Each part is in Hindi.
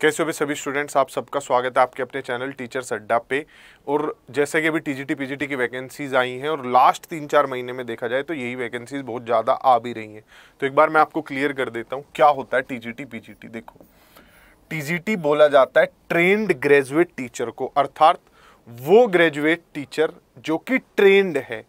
कैसे हो भी सभी स्टूडेंट्स आप सबका स्वागत है आपके अपने चैनल टीचर्स अड्डा पे और जैसे कि अभी टीजीटी पीजीटी की वैकेंसीज़ आई हैं और लास्ट तीन चार महीने में देखा जाए तो यही वैकेंसीज़ बहुत ज़्यादा आ भी रही हैं तो एक बार मैं आपको क्लियर कर देता हूँ क्या होता है टीजीटी पीजीटी देखो टीजीटी बोला जाता है ट्रेंड ग्रेजुएट टीचर को अर्थात वो ग्रेजुएट टीचर जो कि ट्रेंड है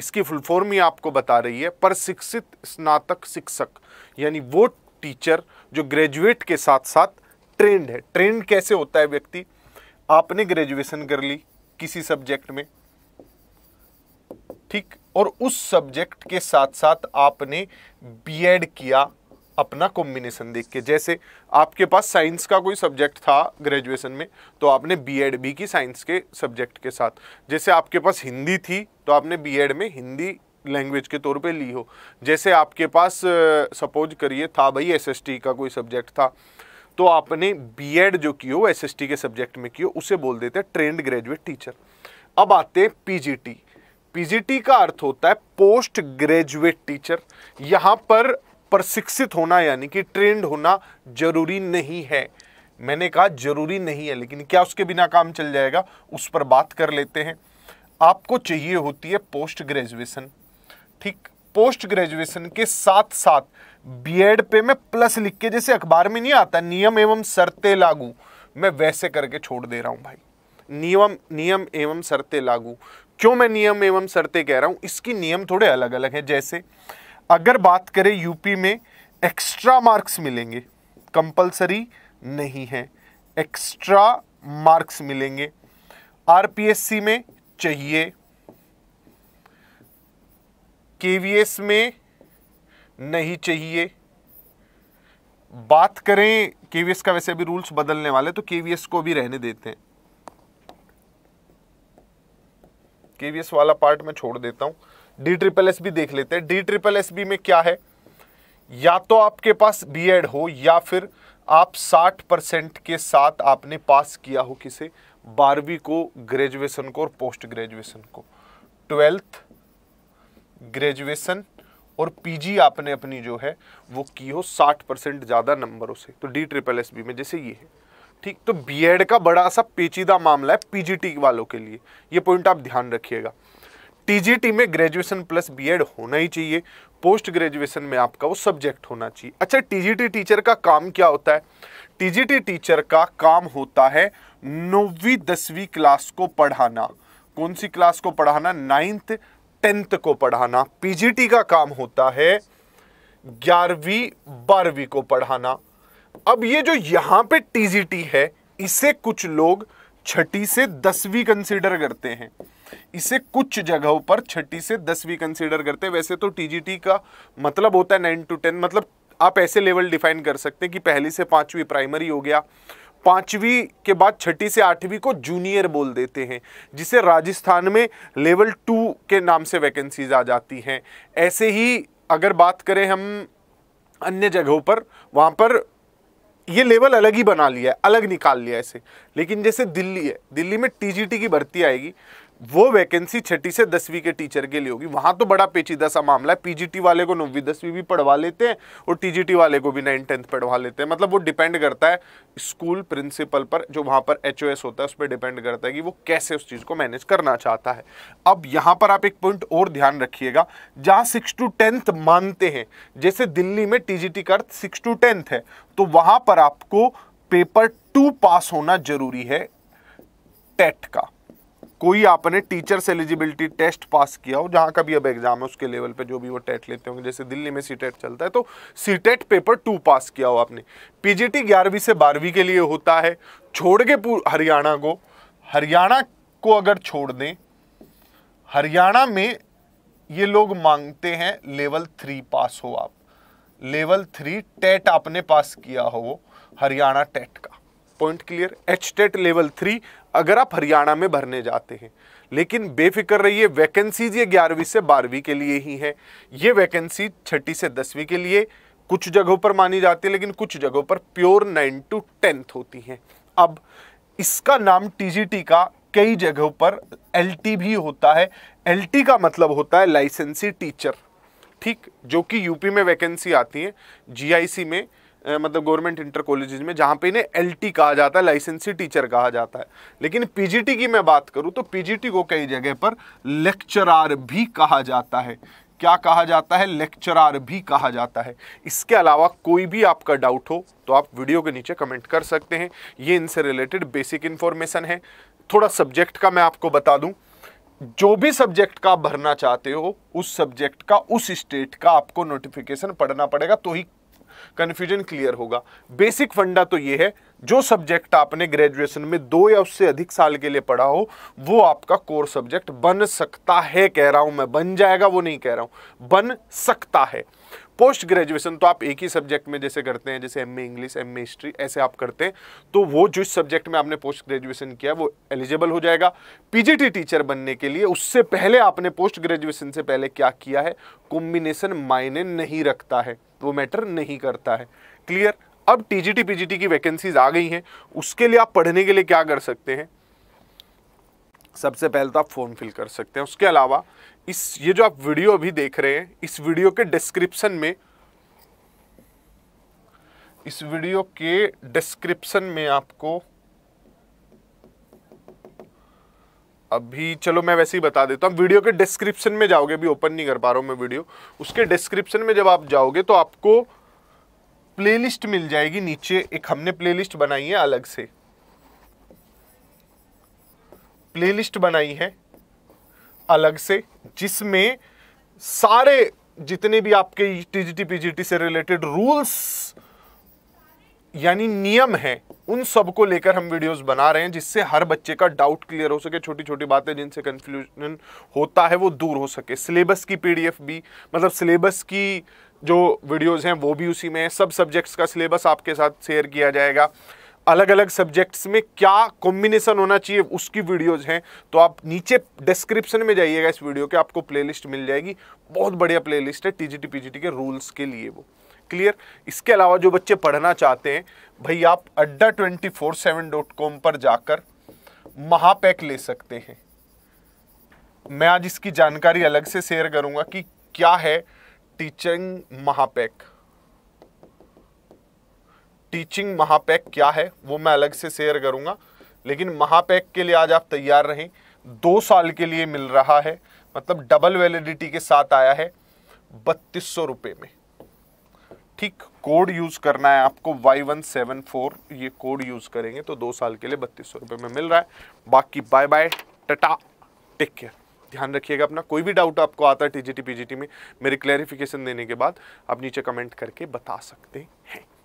इसकी फुलफॉर्म ही आपको बता रही है प्रशिक्षित स्नातक शिक्षक यानी वो टीचर जो ग्रेजुएट के साथ साथ ट्रेंड है ट्रेंड कैसे होता है व्यक्ति आपने ग्रेजुएशन कर ली किसी सब्जेक्ट में ठीक और उस सब्जेक्ट के साथ साथ आपने बीएड किया अपना कॉम्बिनेशन देख के जैसे आपके पास साइंस का कोई सब्जेक्ट था ग्रेजुएशन में तो आपने बीएड भी की साइंस के सब्जेक्ट के साथ जैसे आपके पास हिंदी थी तो आपने बीएड में हिंदी लैंग्वेज के तौर पे ली हो जैसे आपके पास सपोज करिए था भाई एसएसटी का कोई सब्जेक्ट था तो आपने बीएड जो की हो एसएसटी के सब्जेक्ट में की हो उसे बोल देते हैं ट्रेंड ग्रेजुएट टीचर अब आते हैं पीजीटी पीजीटी का अर्थ होता है पोस्ट ग्रेजुएट टीचर यहाँ पर प्रशिक्षित होना यानी कि ट्रेंड होना जरूरी नहीं है मैंने कहा जरूरी नहीं है लेकिन क्या उसके बिना काम चल जाएगा उस पर बात कर लेते हैं आपको चाहिए होती है पोस्ट ग्रेजुएशन ठीक पोस्ट ग्रेजुएशन के साथ साथ बीएड पे मैं प्लस लिख के जैसे अखबार में नहीं आता नियम एवं शर्तें लागू मैं वैसे करके छोड़ दे रहा हूँ भाई नियम नियम एवं शर्तें लागू क्यों मैं नियम एवं शर्तें कह रहा हूँ इसकी नियम थोड़े अलग अलग हैं जैसे अगर बात करें यूपी में एक्स्ट्रा मार्क्स मिलेंगे कंपलसरी नहीं है एक्स्ट्रा मार्क्स मिलेंगे आरपीएससी में चाहिए केवीएस में नहीं चाहिए बात करें केवीएस का वैसे अभी रूल्स बदलने वाले तो केवीएस को भी रहने देते हैं केवीएस वाला पार्ट मैं छोड़ देता हूं डी ट्रिपल एस भी देख लेते हैं डी ट्रिपल एस बी में क्या है या तो आपके पास बीएड हो या फिर आप 60 परसेंट के साथ आपने पास किया हो किसे बारहवीं को ग्रेजुएशन को और पोस्ट ग्रेजुएशन को ट्वेल्थ ग्रेजुएशन और पीजी आपने अपनी जो है वो की हो साठ परसेंट ज़्यादा नंबरों से तो डी ट्रिपल एस बी में जैसे ये है ठीक तो बीएड का बड़ा सा पेचीदा मामला है पीजीटी वालों के लिए ये पॉइंट आप ध्यान रखिएगा टीजीटी में ग्रेजुएशन प्लस बीएड होना ही चाहिए पोस्ट ग्रेजुएशन में आपका वो सब्जेक्ट होना चाहिए अच्छा टीजीटी टीचर का काम क्या होता है टीजीटी टीचर का काम होता है नौवीं दसवीं क्लास को पढ़ाना कौन सी क्लास को पढ़ाना नाइन्थ टेंथ को पढ़ाना पीजीटी का काम होता है ग्यारहवीं बारहवीं को पढ़ाना अब ये जो यहां पे टीजीटी है इसे कुछ लोग छठी से दसवीं कंसिडर करते हैं इसे कुछ जगहों पर छठी से दसवीं कंसिडर करते हैं वैसे तो टीजीटी का मतलब होता है नाइन टू टेन मतलब आप ऐसे लेवल डिफाइन कर सकते हैं कि पहली से पांचवी प्राइमरी हो गया पाँचवीं के बाद छठी से आठवीं को जूनियर बोल देते हैं जिसे राजस्थान में लेवल टू के नाम से वैकेंसीज आ जाती हैं ऐसे ही अगर बात करें हम अन्य जगहों पर वहाँ पर ये लेवल अलग ही बना लिया है अलग निकाल लिया ऐसे लेकिन जैसे दिल्ली है दिल्ली में टीजीटी की भर्ती आएगी वो वैकेंसी छठी से दसवीं के टीचर के लिए होगी वहां तो बड़ा पेचीदा सा मामला है पीजीटी वाले को नौवीं दसवीं भी पढ़वा लेते हैं और टीजीटी वाले को भी नाइन टेंथ पढ़वा लेते हैं मतलब वो डिपेंड करता है स्कूल प्रिंसिपल पर जो वहां पर एचओएस होता है उस पर डिपेंड करता है कि वो कैसे उस चीज़ को मैनेज करना चाहता है अब यहां पर आप एक पॉइंट और ध्यान रखिएगा जहां सिक्स टू टेंथ मानते हैं जैसे दिल्ली में टीजीटी का अर्थ सिक्स टू टेंथ है तो वहां पर आपको पेपर टू पास होना जरूरी है टेट का कोई आपने टीचर्स एलिजिबिलिटी टेस्ट पास किया हो जहाँ का भी अब एग्जाम है उसके लेवल पे जो भी वो टेट लेते होंगे जैसे दिल्ली में सी टेट e चलता है तो C TET paper two pass किया हो आपने पीजीटी ग्यारहवीं से बारहवीं के लिए होता है छोड़ के हरियाणा को हरियाणा को अगर छोड़ दें हरियाणा में ये लोग मांगते हैं लेवल थ्री पास हो आप लेवल थ्री टेट आपने पास किया हो हरियाणा टेट का point clear H TET level three अगर आप हरियाणा में भरने जाते हैं लेकिन बेफिक्र रहिए वैकेंसीज ये ग्यारहवीं से बारहवीं के लिए ही है ये वैकेंसी छठी से दसवीं के लिए कुछ जगहों पर मानी जाती है लेकिन कुछ जगहों पर प्योर नाइन टू टेंथ होती हैं अब इसका नाम टीजीटी का कई जगहों पर एलटी भी होता है एलटी का मतलब होता है लाइसेंसी टीचर ठीक जो कि यूपी में वैकेंसी आती है जीआईसी में मतलब गवर्नमेंट इंटर कॉलेजेज में जहाँ पे इन्हें एलटी कहा जाता है लाइसेंसी टीचर कहा जाता है लेकिन पीजीटी की मैं बात करूँ तो पीजीटी को कई जगह पर लेक्चरार भी कहा जाता है क्या कहा जाता है लेक्चरार भी कहा जाता है इसके अलावा कोई भी आपका डाउट हो तो आप वीडियो के नीचे कमेंट कर सकते हैं ये इनसे रिलेटेड बेसिक इन्फॉर्मेशन है थोड़ा सब्जेक्ट का मैं आपको बता दूं जो भी सब्जेक्ट का आप भरना चाहते हो उस सब्जेक्ट का उस स्टेट का आपको नोटिफिकेशन पढ़ना पड़ेगा तो ही कन्फ्यूजन क्लियर होगा बेसिक फंडा तो ये है जो सब्जेक्ट आपने ग्रेजुएशन में दो या उससे अधिक साल के लिए पढ़ा हो वो आपका कोर सब्जेक्ट बन सकता है कह रहा हूं मैं बन जाएगा वो नहीं कह रहा हूं बन सकता है पोस्ट ग्रेजुएशन तो आप एक ही सब्जेक्ट में जैसे करते हैं जैसे M English M A history ऐसे आप करते हैं तो वो जिस सब्जेक्ट में आपने पोस्ट ग्रेजुएशन किया वो एलिजिबल हो जाएगा पीजीटी टीचर बनने के लिए उससे पहले आपने पोस्ट ग्रेजुएशन से पहले क्या किया है कॉम्बिनेशन मायने नहीं रखता है वो मैटर नहीं करता है क्लियर अब टीजीटी पीजीटी की वैकेंसीज आ गई हैं उसके लिए आप पढ़ने के लिए क्या कर सकते हैं सबसे पहले तो आप फॉर्म फिल कर सकते हैं उसके अलावा इस ये जो आप वीडियो अभी देख रहे हैं इस वीडियो के डिस्क्रिप्शन में इस वीडियो के डिस्क्रिप्शन में आपको अभी चलो मैं वैसे ही बता देता हूँ वीडियो के डिस्क्रिप्शन में जाओगे अभी ओपन नहीं कर पा रहा हूँ मैं वीडियो उसके डिस्क्रिप्शन में जब आप जाओगे तो आपको प्लेलिस्ट मिल जाएगी नीचे एक हमने प्लेलिस्ट बनाई है अलग से प्लेलिस्ट बनाई है अलग से जिसमें सारे जितने भी आपके टीजीटी पीजीटी से रिलेटेड रूल्स यानी नियम है उन सबको लेकर हम वीडियोस बना रहे हैं जिससे हर बच्चे का डाउट क्लियर हो सके छोटी छोटी बातें जिनसे कंफ्यूजन होता है वो दूर हो सके सिलेबस की पीडीएफ भी मतलब सिलेबस की जो वीडियोस हैं वो भी उसी में है सब सब्जेक्ट्स का सिलेबस आपके साथ शेयर किया जाएगा अलग अलग सब्जेक्ट्स में क्या कॉम्बिनेशन होना चाहिए उसकी वीडियोस हैं तो आप नीचे डिस्क्रिप्शन में जाइएगा इस वीडियो के आपको प्लेलिस्ट मिल जाएगी बहुत बढ़िया प्लेलिस्ट है टीजीटी पीजीटी के रूल्स के लिए वो क्लियर इसके अलावा जो बच्चे पढ़ना चाहते हैं भाई आप Adda twenty four seven dot com पर जाकर महापैक ले सकते हैं मैं आज इसकी जानकारी अलग से शेयर करूंगा कि क्या है टीचिंग महापैक टीचिंग महापैक क्या है वो मैं अलग से शेयर करूंगा लेकिन महापैक के लिए आज आप तैयार रहें दो साल के लिए मिल रहा है मतलब डबल वैलिडिटी के साथ आया है बत्तीस सौ रुपये में ठीक कोड यूज़ करना है आपको वाई वन सेवन फोर ये कोड यूज़ करेंगे तो दो साल के लिए बत्तीस सौ रुपये में मिल रहा है बाकी bye bye tata take care ध्यान रखिएगा अपना कोई भी डाउट आपको आता है टीजीटी पीजीटी में मेरे क्लैरिफिकेशन देने के बाद आप नीचे कमेंट करके बता सकते हैं